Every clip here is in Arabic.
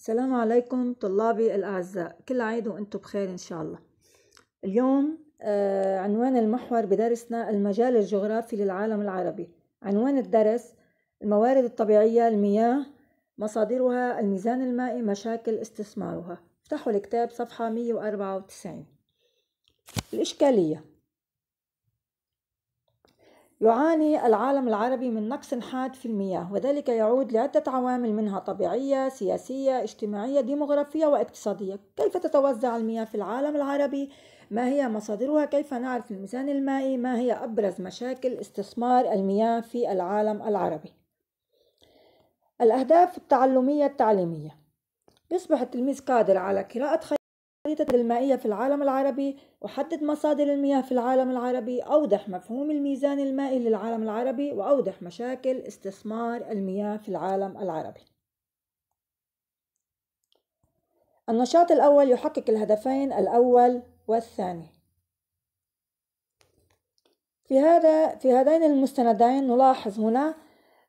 السلام عليكم طلابي الأعزاء كل عيد وأنتم بخير إن شاء الله اليوم آه، عنوان المحور بدرسنا المجال الجغرافي للعالم العربي عنوان الدرس الموارد الطبيعية المياه مصادرها الميزان المائي مشاكل استثمارها افتحوا الكتاب صفحة 194 الإشكالية يعاني العالم العربي من نقص حاد في المياه وذلك يعود لعدة عوامل منها طبيعية سياسية اجتماعية ديمغرافية واقتصادية كيف تتوزع المياه في العالم العربي ما هي مصادرها كيف نعرف الميزان المائي ما هي أبرز مشاكل استثمار المياه في العالم العربي الأهداف التعلمية التعليمية يصبح التلميذ قادر على قراءة الخريطة المائية في العالم العربي أحدد مصادر المياه في العالم العربي أوضح مفهوم الميزان المائي للعالم العربي وأوضح مشاكل استثمار المياه في العالم العربي النشاط الأول يحقق الهدفين الأول والثاني في هذا في هذين المستندين نلاحظ هنا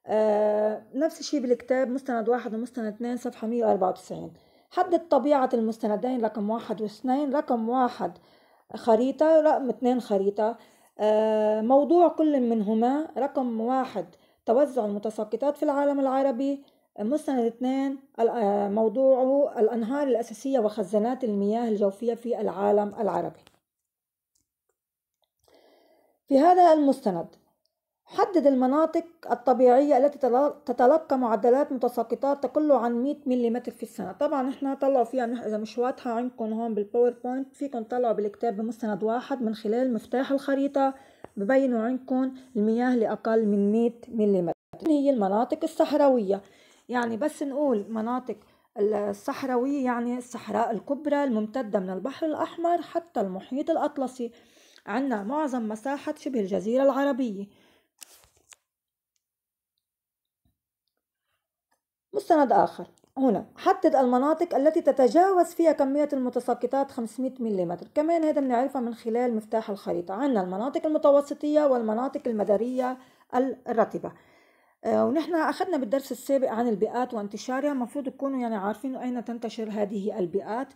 آه نفس الشيء بالكتاب مستند واحد ومستند اثنين صفحة 194 حدد طبيعة المستندين رقم واحد واثنين رقم واحد خريطة رقم اثنين خريطة آه، موضوع كل منهما رقم واحد توزع المتساقطات في العالم العربي مستند اثنين آه، موضوعه الأنهار الأساسية وخزانات المياه الجوفية في العالم العربي في هذا المستند حدد المناطق الطبيعية التي تتلقى معدلات متساقطات تقل عن 100 ملم في السنة طبعا احنا طلعوا فيها إذا مش واضحة عندكم هون بالباوربوينت فيكم طلعوا بالكتاب بمستند واحد من خلال مفتاح الخريطة ببينوا عندكم المياه لأقل من 100 ملم هي المناطق الصحراوية يعني بس نقول مناطق الصحراوية يعني الصحراء الكبرى الممتدة من البحر الأحمر حتى المحيط الأطلسي عندنا معظم مساحة شبه الجزيرة العربية مستند آخر هنا حدد المناطق التي تتجاوز فيها كمية المتساقطات 500 ملم كمان هذا بنعرفها من خلال مفتاح الخريطة عندنا المناطق المتوسطية والمناطق المدارية الرطبة آه، ونحن أخذنا بالدرس السابق عن البيئات وانتشارها المفروض تكونوا يعني عارفين أين تنتشر هذه البيئات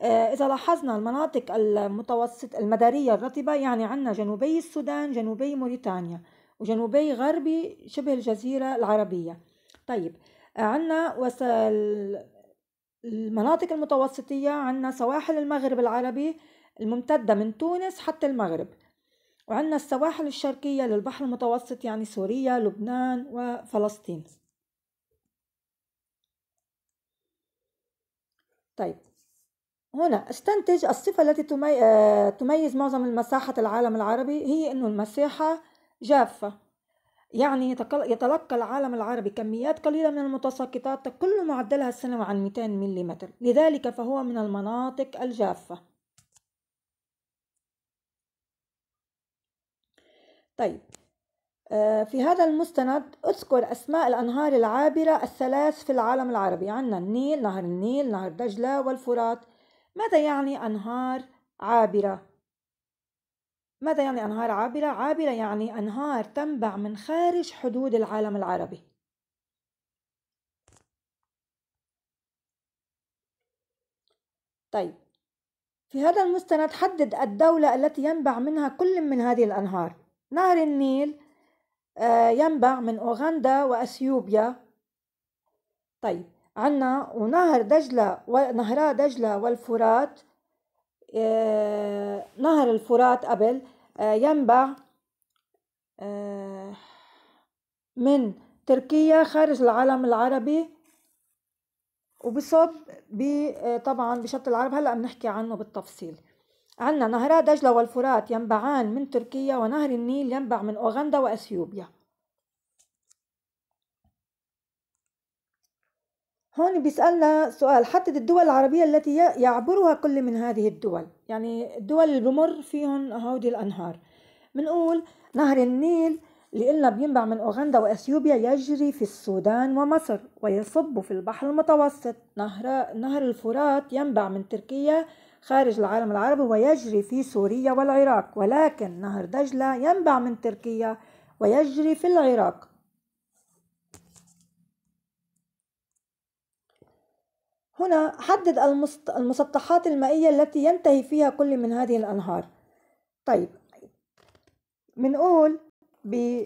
آه، إذا لاحظنا المناطق المتوسط المدارية الرطبة يعني عندنا جنوبي السودان جنوبي موريتانيا وجنوبي غربي شبه الجزيرة العربية طيب عندنا وسائل المناطق المتوسطية عندنا سواحل المغرب العربي الممتدة من تونس حتى المغرب وعندنا السواحل الشرقية للبحر المتوسط يعني سوريا لبنان وفلسطين طيب هنا استنتج الصفة التي تميز معظم مساحة العالم العربي هي أنه المساحة جافة يعني يتلقى العالم العربي كميات قليلة من المتساقطات تقل معدلها السنوي عن 200 ملم لذلك فهو من المناطق الجافة طيب آه، في هذا المستند أذكر أسماء الأنهار العابرة الثلاث في العالم العربي عندنا النيل نهر النيل نهر دجلة والفرات ماذا يعني أنهار عابرة ماذا يعني أنهار عابرة؟ عابرة يعني أنهار تنبع من خارج حدود العالم العربي طيب في هذا المستند حدد الدولة التي ينبع منها كل من هذه الأنهار نهر النيل آه، ينبع من أوغندا وأثيوبيا طيب عنا ونهر دجلة ونهرا دجلة والفرات آه، نهر الفرات قبل آه، ينبع آه، من تركيا خارج العالم العربي وبصب طبعا بشط العرب هلا بنحكي عنه بالتفصيل عندنا نهرا دجلة والفرات ينبعان من تركيا ونهر النيل ينبع من أوغندا وأثيوبيا هون بيسألنا سؤال حدد الدول العربية التي يعبرها كل من هذه الدول يعني الدول اللي بمر فيهم هودي الأنهار بنقول نهر النيل اللي قلنا بينبع من أوغندا وأثيوبيا يجري في السودان ومصر ويصب في البحر المتوسط نهر, نهر الفرات ينبع من تركيا خارج العالم العربي ويجري في سوريا والعراق ولكن نهر دجلة ينبع من تركيا ويجري في العراق هنا حدد المسطحات المائية التي ينتهي فيها كل من هذه الأنهار طيب بنقول ب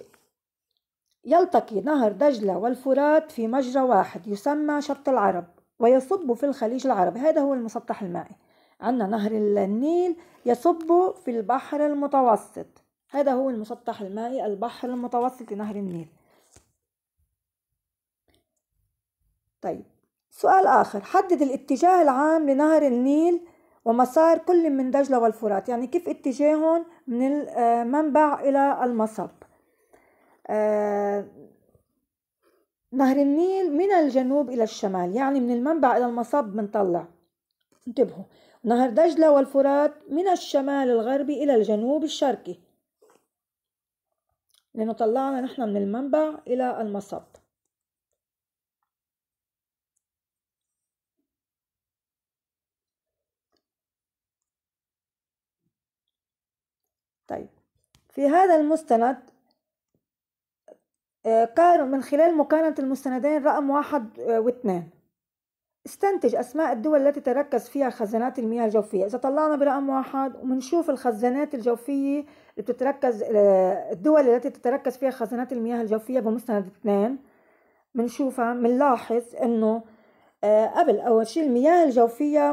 يلتقي نهر دجلة والفرات في مجرى واحد يسمى شط العرب ويصب في الخليج العربي هذا هو المسطح المائي عندنا نهر النيل يصب في البحر المتوسط هذا هو المسطح المائي البحر المتوسط لنهر النيل طيب سؤال آخر حدد الاتجاه العام لنهر النيل ومسار كل من دجلة والفرات يعني كيف اتجاههم من المنبع آه، إلى المصب آه، نهر النيل من الجنوب إلى الشمال يعني من المنبع إلى المصب بنطلع انتبهوا نهر دجلة والفرات من الشمال الغربي إلى الجنوب الشرقي لأنه طلعنا نحن من المنبع إلى المصب في هذا المستند آه، قارن من خلال مقارنة المستندين رقم واحد آه، واثنين استنتج أسماء الدول التي تركز فيها خزانات المياه الجوفية إذا طلعنا برقم واحد ومنشوف الخزانات الجوفية اللي بتتركز آه، الدول التي تتركز فيها خزانات المياه الجوفية بمستند اثنين بنشوفها بنلاحظ إنه قبل أول شيء المياه الجوفية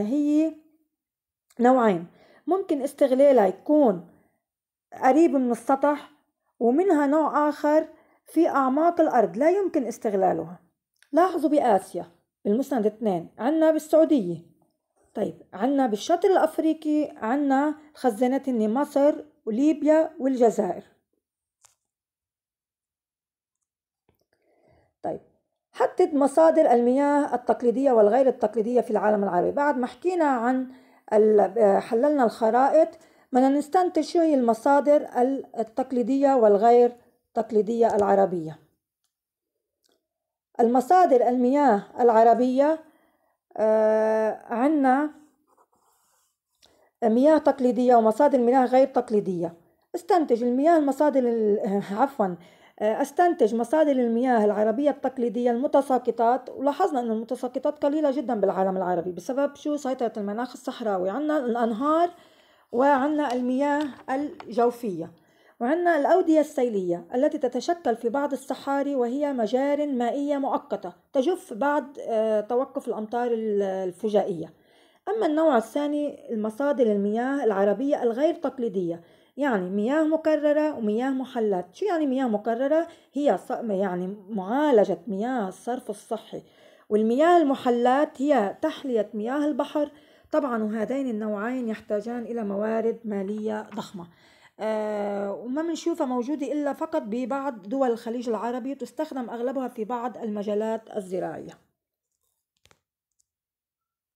هي نوعين ممكن استغلالها يكون قريب من السطح ومنها نوع آخر في أعماق الأرض لا يمكن استغلالها لاحظوا بآسيا بالمسند اثنين عنا بالسعودية طيب عنا بالشطر الأفريقي عنا خزانات مصر وليبيا والجزائر طيب حدد مصادر المياه التقليدية والغير التقليدية في العالم العربي بعد ما حكينا عن حللنا الخرائط بدنا نستنتج شو هي المصادر التقليدية والغير تقليدية العربية المصادر المياه العربية آه عنا مياه تقليدية ومصادر مياه غير تقليدية استنتج المياه المصادر عفوا آه، استنتج مصادر المياه العربية التقليدية المتساقطات ولاحظنا أن المتساقطات قليلة جدا بالعالم العربي بسبب شو سيطرة المناخ الصحراوي عنا الأنهار وعندنا المياه الجوفية وعندنا الأودية السيلية التي تتشكل في بعض الصحاري وهي مجار مائية مؤقتة تجف بعد آه، توقف الأمطار الفجائية أما النوع الثاني المصادر المياه العربية الغير تقليدية يعني مياه مكررة ومياه محلات شو يعني مياه مكررة؟ هي يعني معالجة مياه الصرف الصحي والمياه المحلات هي تحلية مياه البحر طبعا وهذين النوعين يحتاجان إلى موارد مالية ضخمة آه وما بنشوفها موجودة إلا فقط ببعض دول الخليج العربي تستخدم أغلبها في بعض المجالات الزراعية